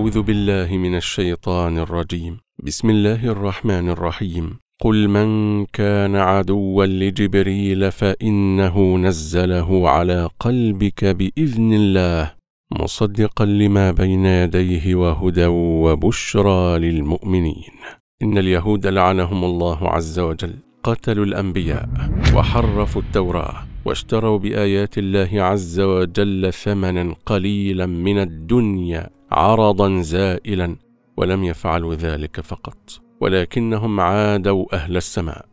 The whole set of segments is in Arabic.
أعوذ بالله من الشيطان الرجيم بسم الله الرحمن الرحيم قل من كان عدوا لجبريل فإنه نزله على قلبك بإذن الله مصدقا لما بين يديه وهدى وبشرى للمؤمنين إن اليهود لعنهم الله عز وجل قتلوا الأنبياء وحرفوا التوراة واشتروا بآيات الله عز وجل ثمنا قليلا من الدنيا عرضا زائلا ولم يفعلوا ذلك فقط ولكنهم عادوا أهل السماء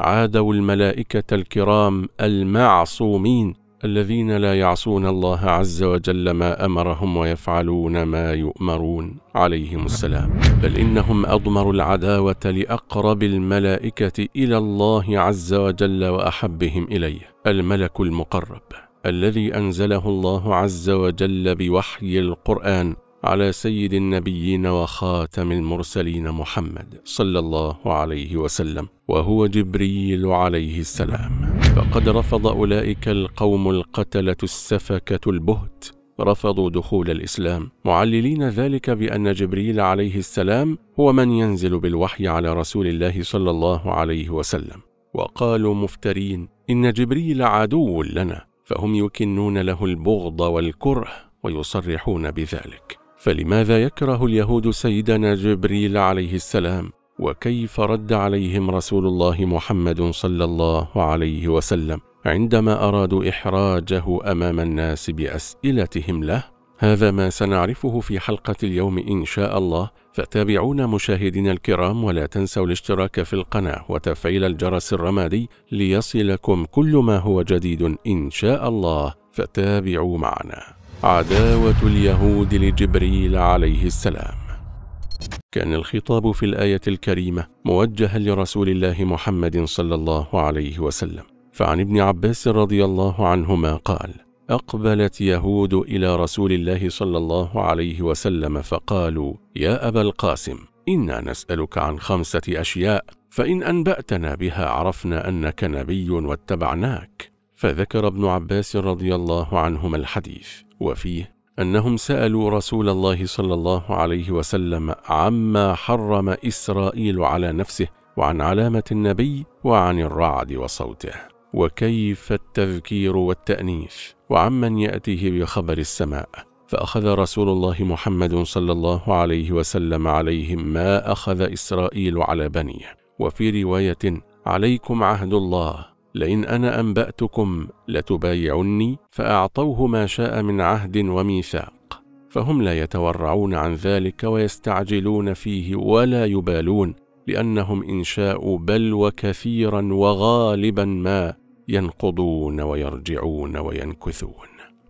عادوا الملائكة الكرام المعصومين الذين لا يعصون الله عز وجل ما أمرهم ويفعلون ما يؤمرون عليهم السلام بل إنهم أضمروا العداوة لأقرب الملائكة إلى الله عز وجل وأحبهم إليه الملك المقرب الذي أنزله الله عز وجل بوحي القرآن على سيد النبيين وخاتم المرسلين محمد صلى الله عليه وسلم وهو جبريل عليه السلام فقد رفض أولئك القوم القتلة السفكة البهت رفضوا دخول الإسلام معللين ذلك بأن جبريل عليه السلام هو من ينزل بالوحي على رسول الله صلى الله عليه وسلم وقالوا مفترين إن جبريل عدو لنا فهم يكنون له البغض والكره ويصرحون بذلك فلماذا يكره اليهود سيدنا جبريل عليه السلام وكيف رد عليهم رسول الله محمد صلى الله عليه وسلم عندما أرادوا إحراجه أمام الناس بأسئلتهم له هذا ما سنعرفه في حلقة اليوم إن شاء الله فتابعونا مشاهدينا الكرام ولا تنسوا الاشتراك في القناة وتفعيل الجرس الرمادي ليصلكم كل ما هو جديد إن شاء الله فتابعوا معنا عداوة اليهود لجبريل عليه السلام كان الخطاب في الآية الكريمة موجها لرسول الله محمد صلى الله عليه وسلم فعن ابن عباس رضي الله عنهما قال أقبلت يهود إلى رسول الله صلى الله عليه وسلم فقالوا يا أبا القاسم إنا نسألك عن خمسة أشياء فإن أنبأتنا بها عرفنا أنك نبي واتبعناك فذكر ابن عباس رضي الله عنهما الحديث وفيه أنهم سألوا رسول الله صلى الله عليه وسلم عما حرم إسرائيل على نفسه وعن علامة النبي وعن الرعد وصوته وكيف التذكير والتأنيث وعمن يأتيه بخبر السماء فأخذ رسول الله محمد صلى الله عليه وسلم عليهم ما أخذ إسرائيل على بنيه وفي رواية عليكم عهد الله لئن أنا أنبأتكم لتبايعني فأعطوه ما شاء من عهد وميثاق فهم لا يتورعون عن ذلك ويستعجلون فيه ولا يبالون لأنهم إن شاءوا بل وكثيرا وغالبا ما ينقضون ويرجعون وينكثون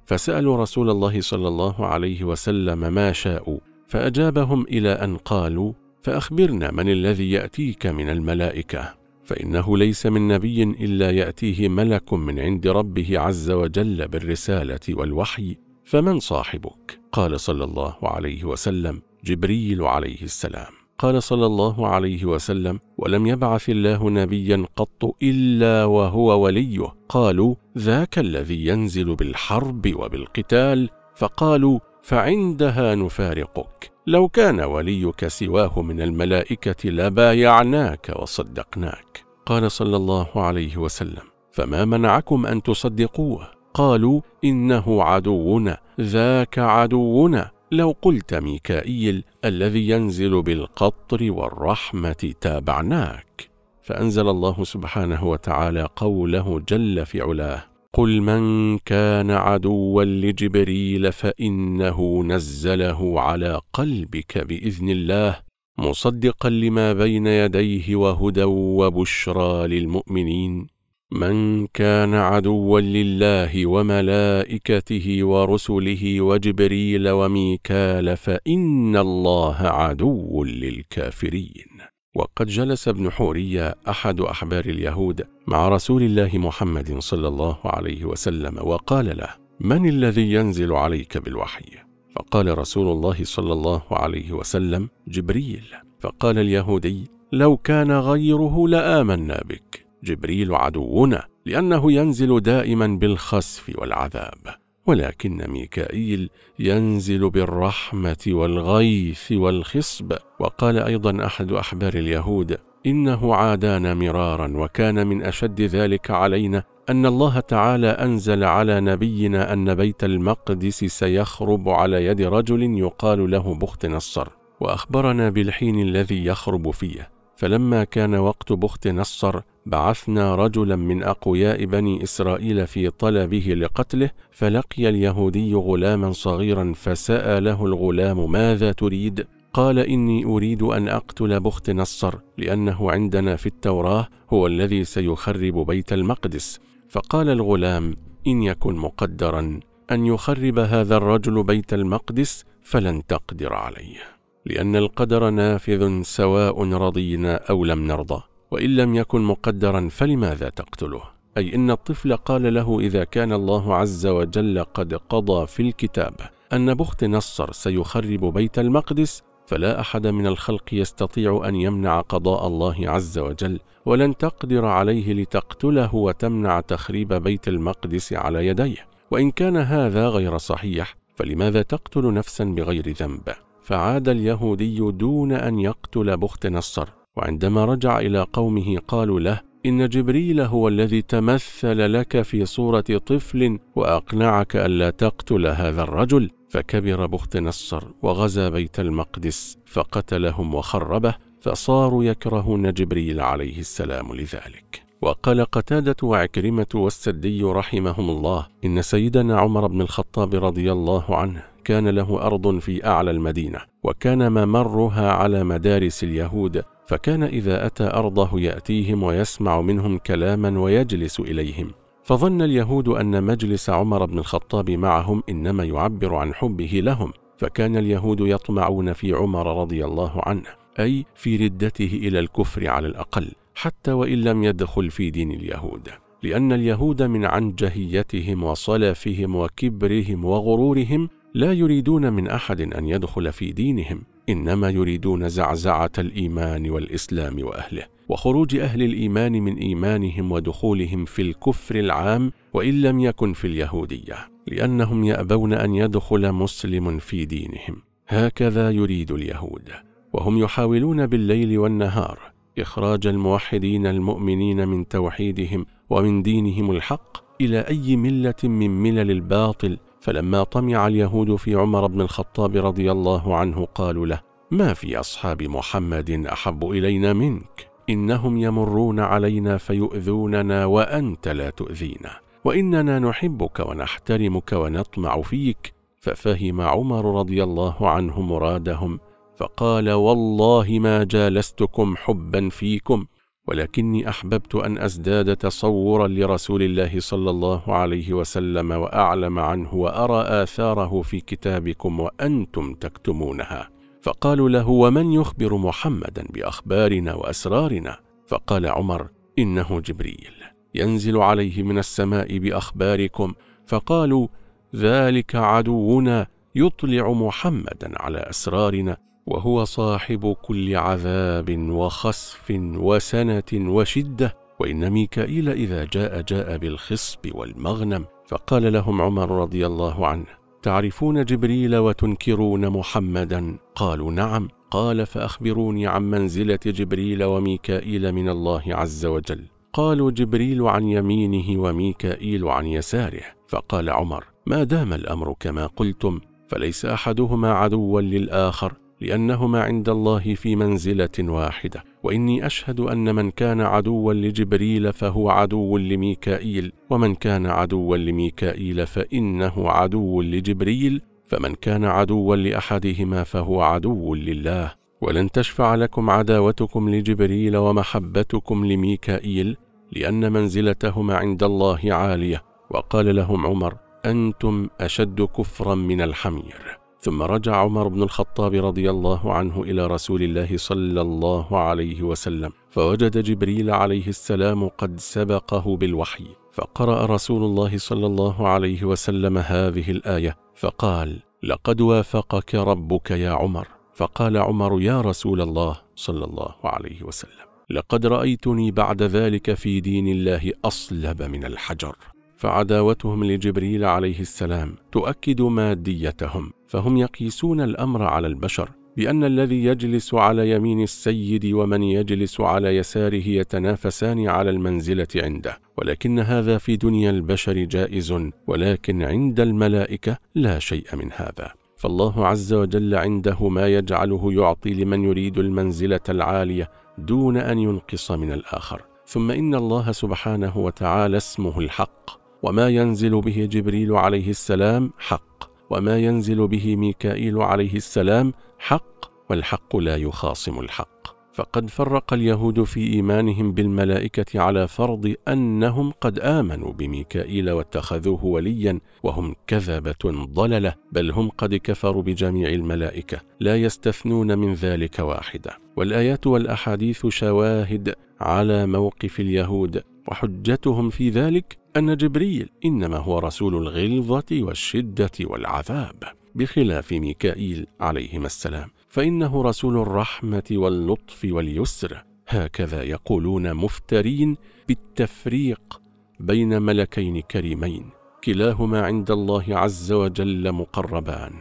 فسألوا رسول الله صلى الله عليه وسلم ما شاءوا فأجابهم إلى أن قالوا فأخبرنا من الذي يأتيك من الملائكة فإنه ليس من نبي إلا يأتيه ملك من عند ربه عز وجل بالرسالة والوحي فمن صاحبك؟ قال صلى الله عليه وسلم جبريل عليه السلام قال صلى الله عليه وسلم ولم يبعث الله نبيا قط إلا وهو وليه قالوا ذاك الذي ينزل بالحرب وبالقتال فقالوا فعندها نفارقك لو كان وليك سواه من الملائكة لبايعناك وصدقناك قال صلى الله عليه وسلم فما منعكم أن تصدقوه قالوا إنه عدونا ذاك عدونا لو قلت ميكائيل الذي ينزل بالقطر والرحمة تابعناك فأنزل الله سبحانه وتعالى قوله جل في علاه قل من كان عدوا لجبريل فإنه نزله على قلبك بإذن الله مصدقا لما بين يديه وهدى وبشرى للمؤمنين من كان عدوا لله وملائكته ورسله وجبريل وميكال فإن الله عدو للكافرين وقد جلس ابن حورية أحد أحبار اليهود مع رسول الله محمد صلى الله عليه وسلم وقال له من الذي ينزل عليك بالوحي؟ فقال رسول الله صلى الله عليه وسلم جبريل فقال اليهودي لو كان غيره لامنا بك جبريل عدونا لانه ينزل دائما بالخسف والعذاب ولكن ميكائيل ينزل بالرحمه والغيث والخصب وقال ايضا احد احبار اليهود إنه عادانا مرارا وكان من أشد ذلك علينا أن الله تعالى أنزل على نبينا أن بيت المقدس سيخرب على يد رجل يقال له بخت نصر وأخبرنا بالحين الذي يخرب فيه فلما كان وقت بخت نصر بعثنا رجلا من أقوياء بني إسرائيل في طلبه لقتله فلقي اليهودي غلاما صغيرا فسأله الغلام ماذا تريد قال إني أريد أن أقتل بخت نصر لأنه عندنا في التوراة هو الذي سيخرب بيت المقدس فقال الغلام إن يكن مقدرا أن يخرب هذا الرجل بيت المقدس فلن تقدر عليه لأن القدر نافذ سواء رضينا أو لم نرضى وإن لم يكن مقدرا فلماذا تقتله؟ أي إن الطفل قال له إذا كان الله عز وجل قد قضى في الكتاب أن بخت نصر سيخرب بيت المقدس فلا أحد من الخلق يستطيع أن يمنع قضاء الله عز وجل ولن تقدر عليه لتقتله وتمنع تخريب بيت المقدس على يديه وإن كان هذا غير صحيح فلماذا تقتل نفسا بغير ذنب فعاد اليهودي دون أن يقتل بخت نصر وعندما رجع إلى قومه قالوا له إن جبريل هو الذي تمثل لك في صورة طفل وأقنعك ألا تقتل هذا الرجل فكبر بخت نصر وغزا بيت المقدس فقتلهم وخربه فصاروا يكرهون جبريل عليه السلام لذلك وقال قتادة وعكرمة والسدي رحمهم الله إن سيدنا عمر بن الخطاب رضي الله عنه كان له أرض في أعلى المدينة وكان ممرها على مدارس اليهود فكان إذا أتى أرضه يأتيهم ويسمع منهم كلاما ويجلس إليهم فظن اليهود أن مجلس عمر بن الخطاب معهم إنما يعبر عن حبه لهم فكان اليهود يطمعون في عمر رضي الله عنه أي في ردته إلى الكفر على الأقل حتى وإن لم يدخل في دين اليهود لأن اليهود من عنجهيتهم وصلفهم وكبرهم وغرورهم لا يريدون من أحد أن يدخل في دينهم إنما يريدون زعزعة الإيمان والإسلام وأهله وخروج أهل الإيمان من إيمانهم ودخولهم في الكفر العام وإن لم يكن في اليهودية لأنهم يأبون أن يدخل مسلم في دينهم هكذا يريد اليهود وهم يحاولون بالليل والنهار إخراج الموحدين المؤمنين من توحيدهم ومن دينهم الحق إلى أي ملة من ملل الباطل فلما طمع اليهود في عمر بن الخطاب رضي الله عنه قالوا له ما في أصحاب محمد أحب إلينا منك إنهم يمرون علينا فيؤذوننا وأنت لا تؤذينا وإننا نحبك ونحترمك ونطمع فيك ففهم عمر رضي الله عنه مرادهم فقال والله ما جالستكم حبا فيكم ولكني أحببت أن أزداد تصورا لرسول الله صلى الله عليه وسلم وأعلم عنه وأرى آثاره في كتابكم وأنتم تكتمونها فقالوا له ومن يخبر محمدا بأخبارنا وأسرارنا فقال عمر إنه جبريل ينزل عليه من السماء بأخباركم فقالوا ذلك عدونا يطلع محمدا على أسرارنا وهو صاحب كل عذاب وخسف وسنة وشدة وإن ميكائيل إذا جاء جاء بالخصب والمغنم فقال لهم عمر رضي الله عنه تعرفون جبريل وتنكرون محمدا قالوا نعم قال فأخبروني عن منزلة جبريل وميكائيل من الله عز وجل قالوا جبريل عن يمينه وميكائيل عن يساره فقال عمر ما دام الأمر كما قلتم فليس أحدهما عدوا للآخر لأنهما عند الله في منزلة واحدة وإني أشهد أن من كان عدوا لجبريل فهو عدو لميكائيل ومن كان عدوا لميكائيل فإنه عدو لجبريل فمن كان عدوا لأحدهما فهو عدو لله ولن تشفع لكم عداوتكم لجبريل ومحبتكم لميكائيل لأن منزلتهما عند الله عالية وقال لهم عمر أنتم أشد كفرا من الحمير ثم رجع عمر بن الخطاب رضي الله عنه إلى رسول الله صلى الله عليه وسلم فوجد جبريل عليه السلام قد سبقه بالوحي فقرأ رسول الله صلى الله عليه وسلم هذه الآية فقال لقد وافقك ربك يا عمر فقال عمر يا رسول الله صلى الله عليه وسلم لقد رأيتني بعد ذلك في دين الله أصلب من الحجر فعداوتهم لجبريل عليه السلام تؤكد ماديتهم فهم يقيسون الامر على البشر بان الذي يجلس على يمين السيد ومن يجلس على يساره يتنافسان على المنزله عنده ولكن هذا في دنيا البشر جائز ولكن عند الملائكه لا شيء من هذا فالله عز وجل عنده ما يجعله يعطي لمن يريد المنزله العاليه دون ان ينقص من الاخر ثم ان الله سبحانه وتعالى اسمه الحق وما ينزل به جبريل عليه السلام حق وما ينزل به ميكائيل عليه السلام حق والحق لا يخاصم الحق فقد فرق اليهود في إيمانهم بالملائكة على فرض أنهم قد آمنوا بميكائيل واتخذوه وليا وهم كذبة ضللة بل هم قد كفروا بجميع الملائكة لا يستثنون من ذلك واحدة والآيات والأحاديث شواهد على موقف اليهود وحجتهم في ذلك أن جبريل إنما هو رسول الغلظة والشدة والعذاب بخلاف ميكائيل عليهما السلام فإنه رسول الرحمة واللطف واليسر هكذا يقولون مفترين بالتفريق بين ملكين كريمين كلاهما عند الله عز وجل مقربان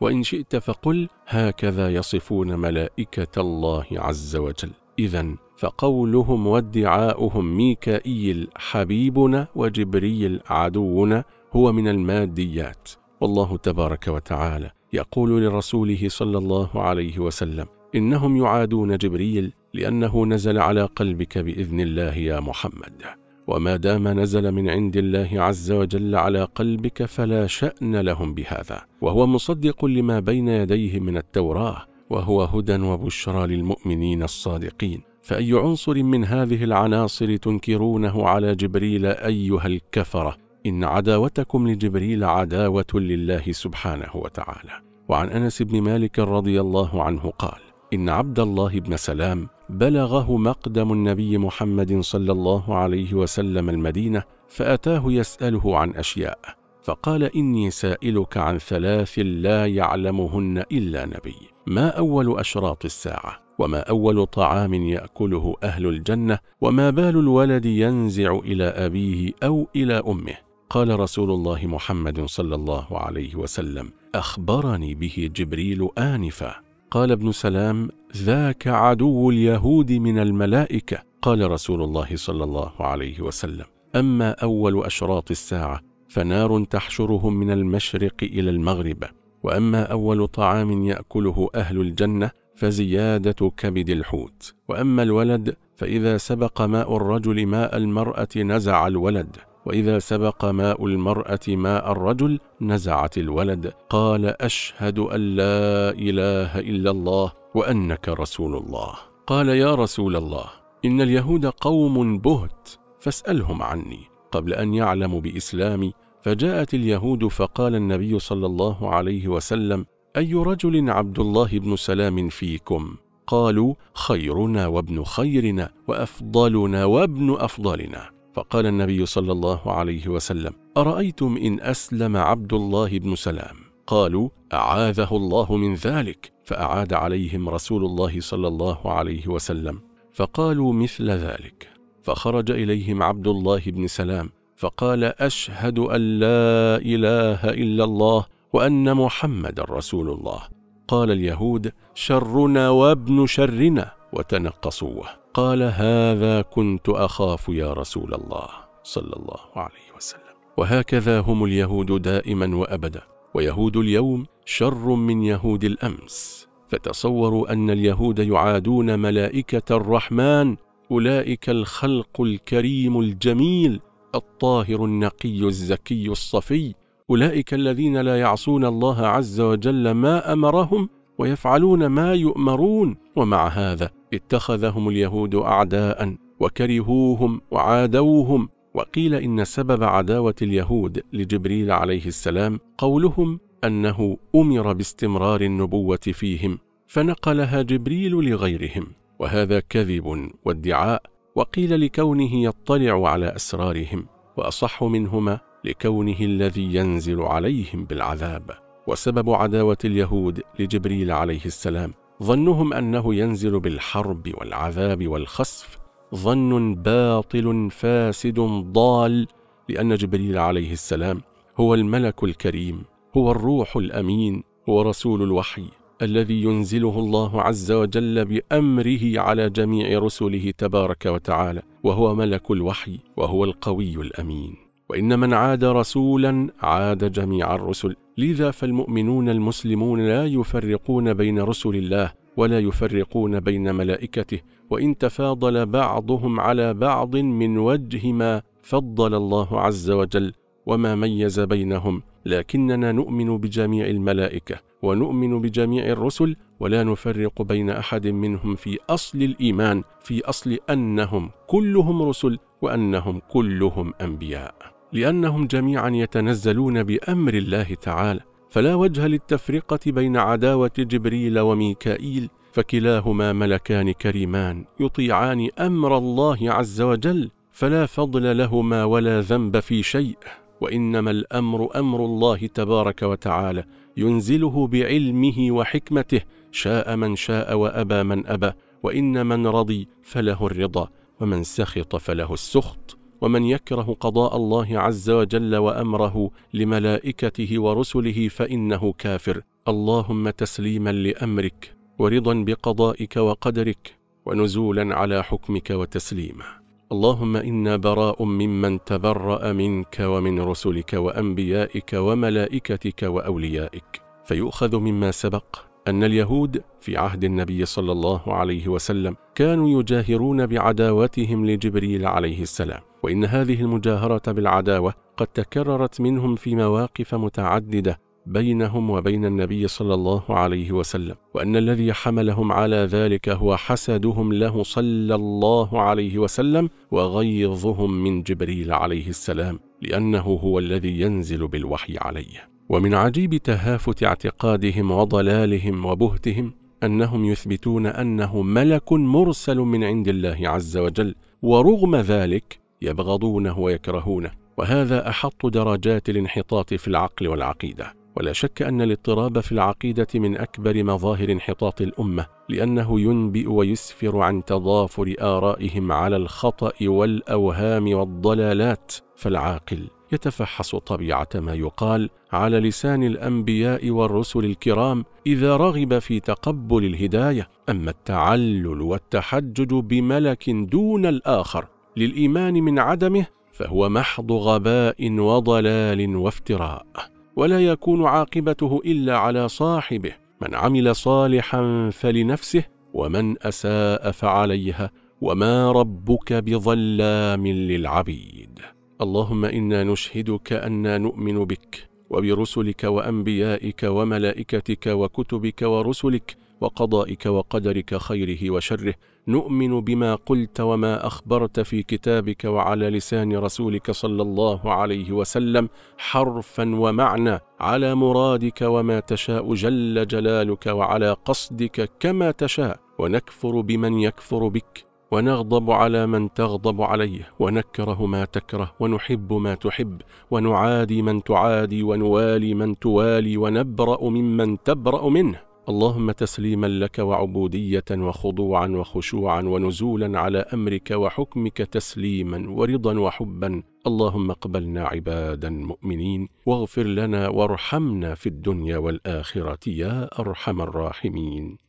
وإن شئت فقل هكذا يصفون ملائكة الله عز وجل إذا فقولهم وادعاؤهم ميكائيل حبيبنا وجبريل عدونا هو من الماديات والله تبارك وتعالى يقول لرسوله صلى الله عليه وسلم إنهم يعادون جبريل لأنه نزل على قلبك بإذن الله يا محمد وما دام نزل من عند الله عز وجل على قلبك فلا شأن لهم بهذا وهو مصدق لما بين يديه من التوراة وهو هدى وبشرى للمؤمنين الصادقين فأي عنصر من هذه العناصر تنكرونه على جبريل أيها الكفرة إن عداوتكم لجبريل عداوة لله سبحانه وتعالى وعن أنس بن مالك رضي الله عنه قال إن عبد الله بن سلام بلغه مقدم النبي محمد صلى الله عليه وسلم المدينة فأتاه يسأله عن أشياء فقال إني سائلك عن ثلاث لا يعلمهن إلا نبي ما أول أشراط الساعة وما أول طعام يأكله أهل الجنة وما بال الولد ينزع إلى أبيه أو إلى أمه قال رسول الله محمد صلى الله عليه وسلم أخبرني به جبريل آنفا قال ابن سلام ذاك عدو اليهود من الملائكة قال رسول الله صلى الله عليه وسلم أما أول أشراط الساعة فنار تحشرهم من المشرق إلى المغرب واما اول طعام ياكله اهل الجنه فزياده كبد الحوت واما الولد فاذا سبق ماء الرجل ماء المراه نزع الولد واذا سبق ماء المراه ماء الرجل نزعت الولد قال اشهد ان لا اله الا الله وانك رسول الله قال يا رسول الله ان اليهود قوم بهت فاسالهم عني قبل ان يعلموا باسلامي فجاءت اليهود فقال النبي صلى الله عليه وسلم أي رجل عبد الله بن سلام فيكم؟ قالوا خيرنا وابن خيرنا وأفضلنا وابن أفضلنا فقال النبي صلى الله عليه وسلم أرأيتم إن أسلم عبد الله بن سلام قالوا أعاذه الله من ذلك فأعاد عليهم رسول الله صلى الله عليه وسلم فقالوا مثل ذلك فخرج إليهم عبد الله بن سلام فقال أشهد أن لا إله إلا الله وأن محمد رسول الله قال اليهود شرنا وابن شرنا وتنقصوه قال هذا كنت أخاف يا رسول الله صلى الله عليه وسلم وهكذا هم اليهود دائما وأبدا ويهود اليوم شر من يهود الأمس فتصوروا أن اليهود يعادون ملائكة الرحمن أولئك الخلق الكريم الجميل الطاهر النقي الزكي الصفي أولئك الذين لا يعصون الله عز وجل ما أمرهم ويفعلون ما يؤمرون ومع هذا اتخذهم اليهود أعداء وكرهوهم وعادوهم وقيل إن سبب عداوة اليهود لجبريل عليه السلام قولهم أنه أمر باستمرار النبوة فيهم فنقلها جبريل لغيرهم وهذا كذب وادعاء وقيل لكونه يطلع على أسرارهم وأصح منهما لكونه الذي ينزل عليهم بالعذاب وسبب عداوة اليهود لجبريل عليه السلام ظنهم أنه ينزل بالحرب والعذاب والخسف ظن باطل فاسد ضال لأن جبريل عليه السلام هو الملك الكريم هو الروح الأمين هو رسول الوحي الذي ينزله الله عز وجل بأمره على جميع رسله تبارك وتعالى وهو ملك الوحي وهو القوي الأمين وإن من عاد رسولا عاد جميع الرسل لذا فالمؤمنون المسلمون لا يفرقون بين رسل الله ولا يفرقون بين ملائكته وإن تفاضل بعضهم على بعض من وجه ما فضل الله عز وجل وما ميز بينهم لكننا نؤمن بجميع الملائكة ونؤمن بجميع الرسل ولا نفرق بين احد منهم في اصل الايمان في اصل انهم كلهم رسل وانهم كلهم انبياء لانهم جميعا يتنزلون بامر الله تعالى فلا وجه للتفرقه بين عداوه جبريل وميكائيل فكلاهما ملكان كريمان يطيعان امر الله عز وجل فلا فضل لهما ولا ذنب في شيء وانما الامر امر الله تبارك وتعالى ينزله بعلمه وحكمته شاء من شاء وأبى من أبى وإن من رضي فله الرضا ومن سخط فله السخط ومن يكره قضاء الله عز وجل وأمره لملائكته ورسله فإنه كافر اللهم تسليما لأمرك ورضا بقضائك وقدرك ونزولا على حكمك وتسليمه اللهم إنا براء ممن تبرأ منك ومن رسلك وأنبيائك وملائكتك وأوليائك فيؤخذ مما سبق أن اليهود في عهد النبي صلى الله عليه وسلم كانوا يجاهرون بعداوتهم لجبريل عليه السلام وإن هذه المجاهرة بالعداوة قد تكررت منهم في مواقف متعددة بينهم وبين النبي صلى الله عليه وسلم وأن الذي حملهم على ذلك هو حسدهم له صلى الله عليه وسلم وغيظهم من جبريل عليه السلام لأنه هو الذي ينزل بالوحي عليه ومن عجيب تهافت اعتقادهم وضلالهم وبهتهم أنهم يثبتون أنه ملك مرسل من عند الله عز وجل ورغم ذلك يبغضونه ويكرهونه وهذا أحط درجات الانحطاط في العقل والعقيدة ولا شك أن الاضطراب في العقيدة من أكبر مظاهر انحطاط الأمة لأنه ينبئ ويسفر عن تضافر آرائهم على الخطأ والأوهام والضلالات فالعاقل يتفحص طبيعة ما يقال على لسان الأنبياء والرسل الكرام إذا رغب في تقبل الهداية أما التعلل والتحجج بملك دون الآخر للإيمان من عدمه فهو محض غباء وضلال وافتراء ولا يكون عاقبته إلا على صاحبه من عمل صالحا فلنفسه ومن أساء فعليها وما ربك بظلام للعبيد اللهم إنا نشهدك أنا نؤمن بك وبرسلك وأنبيائك وملائكتك وكتبك ورسلك وقضائك وقدرك خيره وشره نؤمن بما قلت وما أخبرت في كتابك وعلى لسان رسولك صلى الله عليه وسلم حرفا ومعنى على مرادك وما تشاء جل جلالك وعلى قصدك كما تشاء ونكفر بمن يكفر بك ونغضب على من تغضب عليه ونكره ما تكره ونحب ما تحب ونعادي من تعادي ونوالي من توالي ونبرأ ممن تبرأ منه اللهم تسليما لك وعبودية وخضوعا وخشوعا ونزولا على أمرك وحكمك تسليما ورضا وحبا اللهم اقبلنا عبادا مؤمنين واغفر لنا وارحمنا في الدنيا والآخرة يا أرحم الراحمين